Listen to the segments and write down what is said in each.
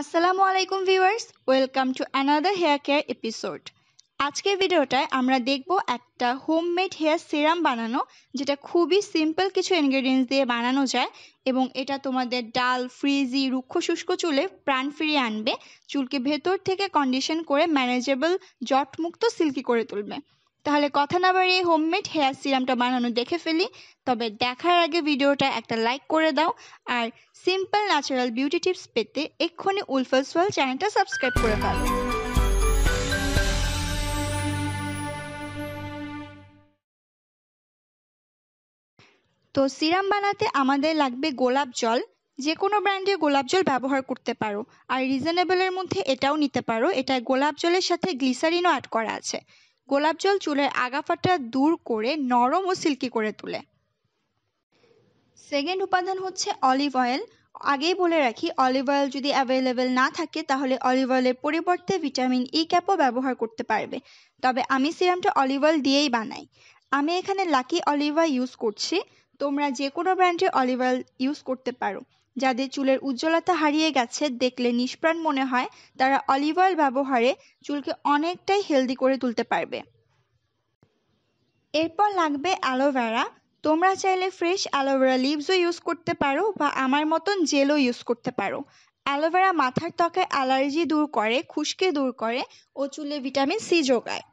আসসালামু আলাইকুম viewers welcome to another hair care episode আজকের ভিডিওটায় আমরা দেখব একটা হোমমেড হেয়ার সিরাম বানানো যেটা খুবই সিম্পল কিছু ইনগ্রেডিয়েন্টস দিয়ে বানানো যায় এবং এটা তোমাদের ডাল ফ্রিজি রুক্ষ শুষ্ক চুলে প্রাণ ফিরিয়ে আনবে চুলকে ভেতর থেকে কন্ডিশন করে ম্যানেজেবল জটমুক্ত সিল্কি করে তুলবে তাহলে কথা না বাড়িয়ে হোমমেড হেয়ার সিরামটা বানানো দেখে ফেলি তবে দেখার আগে ভিডিওটা একটা লাইক করে দাও আর সিম্পল ন্যাচারাল বিউটি টিপস পেতে এক্ষুনি উলফাস ওয়াল চ্যানেলটা সাবস্ক্রাইব করে ফেলো তো সিরাম বানাতে আমাদের লাগবে গোলাপ জল যে কোনো ব্র্যান্ডের গোলাপ জল ব্যবহার করতে পারো আর রিজনেবলের মধ্যে এটাও নিতে পারো এটা গোলাপ জলের সাথে গ্লিসারিনও অ্যাড করা আছে গোলাপ জল চুলের আগাফাটা দূর করে নরম ও সিল্কি করে তোলে সেকেন্ড উপাদান হচ্ছে অলিভ অয়েল আগেই বলে রাখি অলিভ অয়েল যদি অ্যাভেলেবেল না থাকে তাহলে অলিভ অয়েলের পরিবর্তে ভিটামিন ই ক্যাপও ব্যবহার করতে পারবে তবে আমি সিরামটা অলিভ অয়েল দিয়েই বানাই আমি এখানে লাকি অলিভ অয়েল ইউজ করছি তোমরা যে কোনো ব্র্যান্ডের অলিভ অয়েল ইউজ করতে পারো যাদের চুলের উজ্জ্বলতা হারিয়ে গেছে দেখলে নিষ্প্রাণ মনে হয় তারা অলিভ অয়েল ব্যবহারে চুলকে অনেকটাই হেলদি করে তুলতে পারবে এরপর লাগবে অ্যালোভেরা তোমরা চাইলে ফ্রেশ অ্যালোভেরা লিভসও ইউজ করতে পারো বা আমার মতন জেলও ইউজ করতে পারো অ্যালোভেরা মাথার ত্বকে অ্যালার্জি দূর করে খুশকি দূর করে ও চুলে ভিটামিন সি যোগায়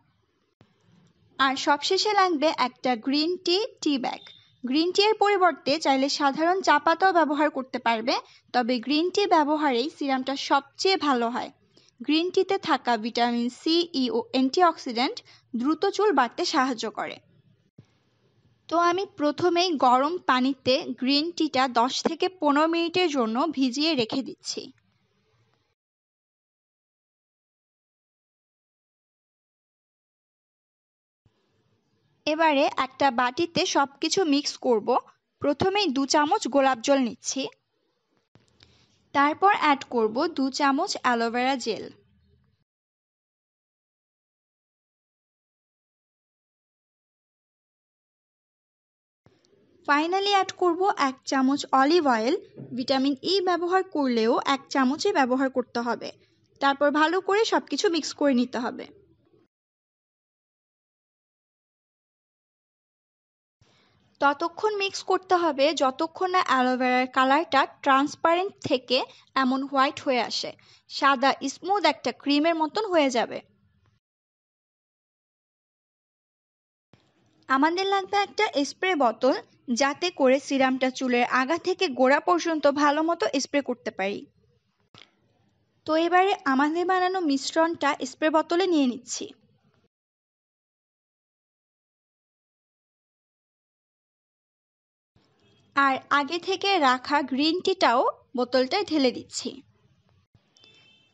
আর সবশেষে লাগবে একটা green tea tea bag green tea এর পরিবর্তে চাইলে সাধারণ চা পাতাও ব্যবহার করতে পারবে তবে গ্রিন টি ব্যবহারেই সিরামটা সবচেয়ে ভালো হয় গ্রিন টিতে থাকা ভিটামিন সি ই ও অ্যান্টিঅক্সিডেন্ট দ্রুত চুল বাড়তে সাহায্য করে তো আমি প্রথমেই গরম পানিতে গ্রিন টিটা দশ থেকে পনেরো মিনিটের জন্য ভিজিয়ে রেখে দিচ্ছি এবারে একটা বাটিতে সব কিছু মিক্স করব প্রথমেই দু চামচ গোলাপ জল নিচ্ছি তারপর অ্যাড করব দু চামচ অ্যালোভেরা জেল ফাইনালি অ্যাড করব এক চামচ অলিভ অয়েল ভিটামিন ই ব্যবহার করলেও এক চামচই ব্যবহার করতে হবে তারপর ভালো করে সব কিছু মিক্স করে নিতে হবে ততক্ষণ মিক্স করতে হবে যতক্ষণ না অ্যালোভেরার কালারটা ট্রান্সপারেন্ট থেকে এমন হোয়াইট হয়ে আসে সাদা স্মুথ একটা ক্রিমের মতন হয়ে যাবে আমাদের লাগবে একটা স্প্রে বোতল যাতে করে সিরামটা চুলের আগা থেকে গোড়া পর্যন্ত ভালো মতো স্প্রে করতে পারি তো এবারে আমাদের বানানো মিশ্রণটা স্প্রে বোতলে নিয়ে নিচ্ছি আর আগে থেকে রাখা গ্রিন টিটাও বোতলটায় ঢেলে দিচ্ছি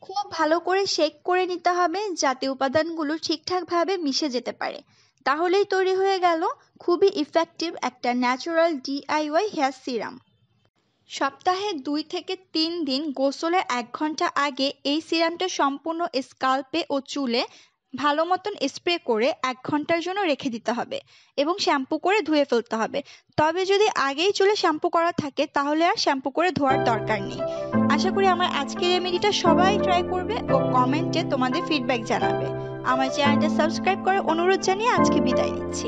খুব ভালো করে শেক করে নিতে হবে যাতে উপাদানগুলো ঠিকঠাকভাবে মিশে যেতে পারে তাহলেই তৈরি হয়ে গেল খুবই ইফেক্টিভ একটা ন্যাচারাল ডিআইওয়াই হেয়ার সিরাম সপ্তাহে দুই থেকে তিন দিন গোসলের এক ঘন্টা আগে এই সিরামটা সম্পূর্ণ স্কাল্পে ও চুলে ভালো মতন স্প্রে করে এক ঘন্টার জন্য রেখে দিতে হবে এবং শ্যাম্পু করে ধুয়ে ফেলতে হবে তবে যদি আগেই চুলে শ্যাম্পু করা থাকে তাহলে আর শ্যাম্পু করে ধোয়ার দরকার নেই আশা করি আমার আজকের রেমেডিটা সবাই ট্রাই করবে ও কমেন্টে তোমাদের ফিডব্যাক জানাবে আমার চ্যানেলটা সাবস্ক্রাইব করার অনুরোধ জানিয়ে আজকে বিদায় নিচ্ছি